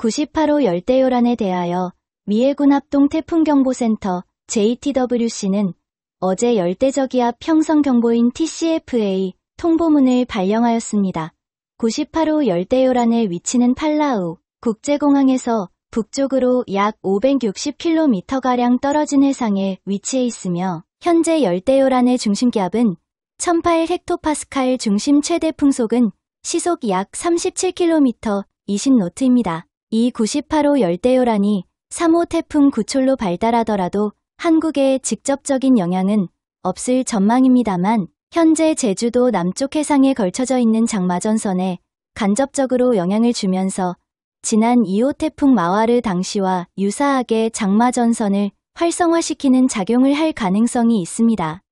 98호 열대요란에 대하여 미해군 합동 태풍경보센터 JTWC는 어제 열대저기압 형성경보인 TCFA 통보문을 발령하였습니다. 98호 열대요란의 위치는 팔라우 국제공항에서 북쪽으로 약 560km가량 떨어진 해상에 위치해 있으며 현재 열대요란의 중심기압은 1008헥토파스칼 중심 최대 풍속은 시속 약 37km 20노트입니다. 이 98호 열대요란이 3호 태풍 구촐로 발달하더라도 한국에 직접적인 영향은 없을 전망입니다만 현재 제주도 남쪽 해상에 걸쳐져 있는 장마전선에 간접적으로 영향을 주면서 지난 2호 태풍 마와르 당시와 유사하게 장마전선을 활성화시키는 작용을 할 가능성이 있습니다.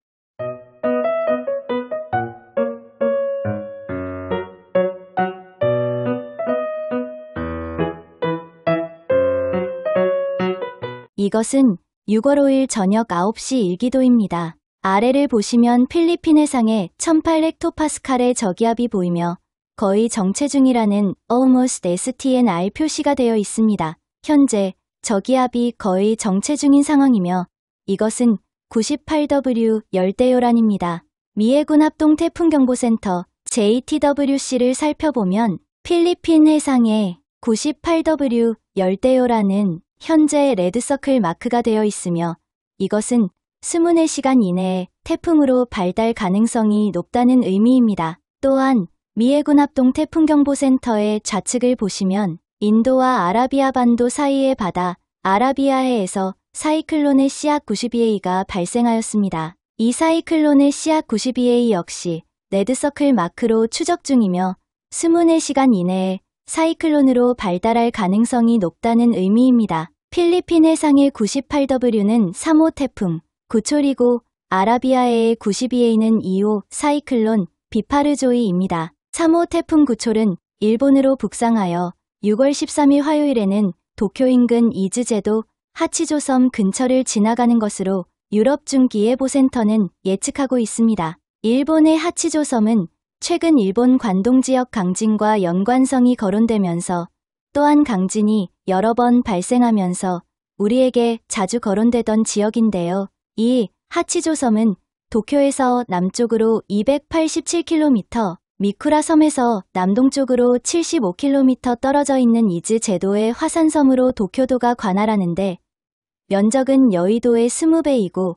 이것은 6월 5일 저녁 9시 일기도입니다. 아래를 보시면 필리핀 해상에 1800헥토파스칼의 저기압이 보이며 거의 정체 중이라는 almost STNR 표시가 되어 있습니다. 현재 저기압이 거의 정체 중인 상황이며 이것은 98W 열대요란입니다. 미해군 합동태풍경보센터 JTWC를 살펴보면 필리핀 해상에 98W 열대요라는 현재 레드서클 마크가 되어 있으며 이것은 24시간 이내에 태풍으로 발달 가능성이 높다는 의미입니다. 또한 미해군 합동 태풍경보센터의 좌측을 보시면 인도와 아라비아 반도 사이의 바다 아라비아해에서 사이클론의 씨앗 92A가 발생하였습니다. 이 사이클론의 씨앗 92A 역시 레드서클 마크로 추적 중이며 24시간 이내에 사이클론으로 발달할 가능성이 높다는 의미입니다. 필리핀 해상의 98W는 3호 태풍, 구초리고, 아라비아해의 92A는 2호 사이클론 비파르조이입니다. 3호 태풍 구초는 일본으로 북상하여 6월 13일 화요일에는 도쿄 인근 이즈제도 하치조섬 근처를 지나가는 것으로 유럽 중기예보센터는 예측하고 있습니다. 일본의 하치조섬은 최근 일본 관동 지역 강진과 연관성이 거론되면서 또한 강진이 여러 번 발생하면서 우리에게 자주 거론되던 지역인데요. 이 하치조섬은 도쿄에서 남쪽으로 287km, 미쿠라 섬에서 남동쪽으로 75km 떨어져 있는 이즈 제도의 화산섬으로 도쿄도가 관할하는데 면적은 여의도의 20배이고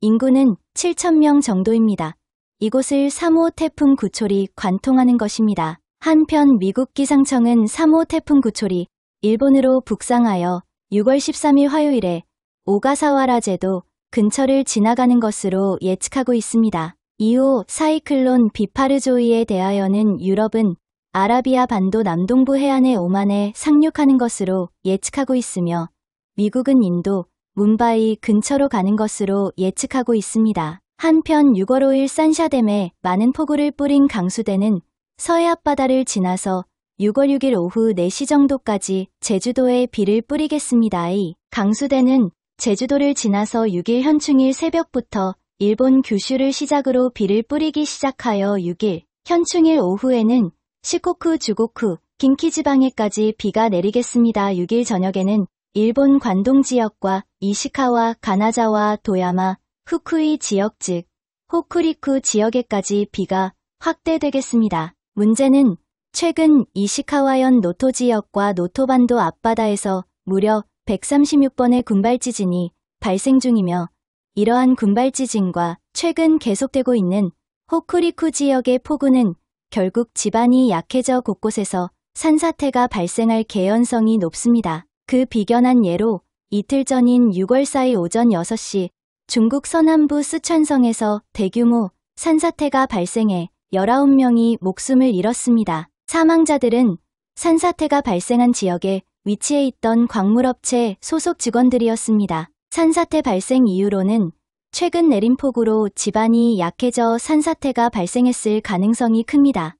인구는 7천명 정도입니다. 이곳을 3호 태풍 구초리 관통하는 것입니다. 한편 미국 기상청은 3호 태풍 구초리 일본으로 북상하여 6월 13일 화요일에 오가사와라 제도 근처를 지나가는 것으로 예측하고 있습니다. 2호 사이클론 비파르조이에 대하여는 유럽은 아라비아 반도 남동부 해안의 오만에 상륙하는 것으로 예측하고 있으며 미국은 인도, 문바이 근처로 가는 것으로 예측하고 있습니다. 한편 6월 5일 산샤댐에 많은 폭우를 뿌린 강수대는 서해 앞바다를 지나서 6월 6일 오후 4시 정도까지 제주도에 비를 뿌리겠습니다. 이 강수대는 제주도를 지나서 6일 현충일 새벽부터 일본 규슈를 시작으로 비를 뿌리기 시작하여 6일 현충일 오후에는 시코쿠, 주고쿠, 긴키지방에까지 비가 내리겠습니다. 6일 저녁에는 일본 관동 지역과 이시카와 가나자와 도야마, 후쿠이 지역 즉 호쿠리쿠 지역에까지 비가 확대되겠습니다. 문제는 최근 이시카와현 노토 지역과 노토반도 앞바다에서 무려 136번의 군발 지진이 발생 중이며 이러한 군발 지진과 최근 계속되고 있는 호쿠리쿠 지역의 폭우는 결국 지반이 약해져 곳곳에서 산사태가 발생할 개연성이 높습니다. 그 비견한 예로 이틀 전인 6월 4일 오전 6시 중국 서남부 쓰촨성에서 대규모 산사태가 발생해 19명이 목숨을 잃었습니다. 사망자들은 산사태가 발생한 지역에 위치해 있던 광물업체 소속 직원들이었습니다. 산사태 발생 이후로는 최근 내린 폭우로 집안이 약해져 산사태가 발생했을 가능성이 큽니다.